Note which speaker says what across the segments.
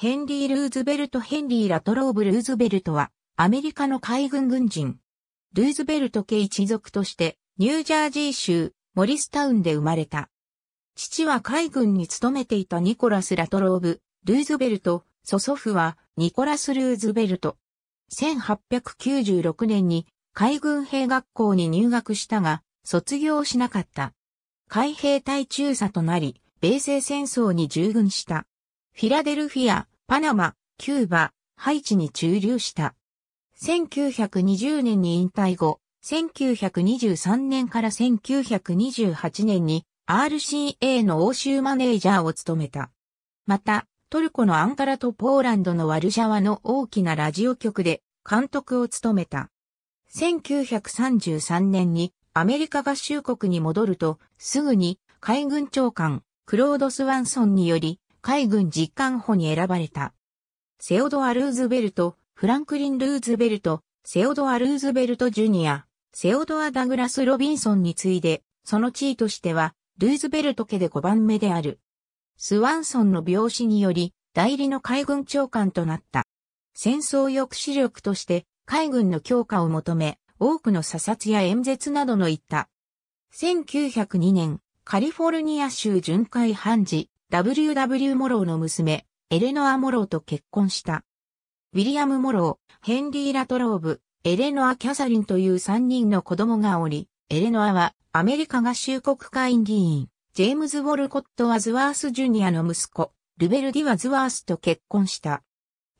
Speaker 1: ヘ
Speaker 2: ンリー・ルーズベルト・ヘンリー・ラトローブ・ルーズベルトは、アメリカの海軍軍人。ルーズベルト家一族として、ニュージャージー州、モリスタウンで生まれた。父は海軍に勤めていたニコラス・ラトローブ、ルーズベルト、祖祖父は、ニコラス・ルーズベルト。1896年に、海軍兵学校に入学したが、卒業しなかった。海兵隊中佐となり、米西戦争に従軍した。フィラデルフィア、パナマ、キューバ、ハイチに駐留した。1920年に引退後、1923年から1928年に RCA の欧州マネージャーを務めた。また、トルコのアンカラとポーランドのワルシャワの大きなラジオ局で監督を務めた。1933年にアメリカ合衆国に戻ると、すぐに海軍長官、クロード・スワンソンにより、海軍実艦補に選ばれた。セオドア・ルーズベルト、フランクリン・ルーズベルト、セオドア・ルーズベルト・ジュニア、セオドア・ダグラス・ロビンソンに次いで、その地位としては、ルーズベルト家で5番目である。スワンソンの病死により、代理の海軍長官となった。戦争抑止力として、海軍の強化を求め、多くの査察や演説などの言った。1902年、カリフォルニア州巡回判事、W.W. モローの娘、エレノア・モローと結婚した。ウィリアム・モロー、ヘンリー・ラトローブ、エレノア・キャサリンという3人の子供がおり、エレノアはアメリカ合衆国会議員、ジェームズ・ウォルコット・アズワース・ジュニアの息子、ルベルディ・ワズワースと結婚した。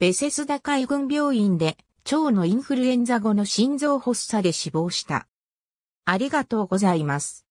Speaker 2: ベセスダ海軍病院で腸のインフルエンザ後の心臓発作で死亡した。ありがとうございます。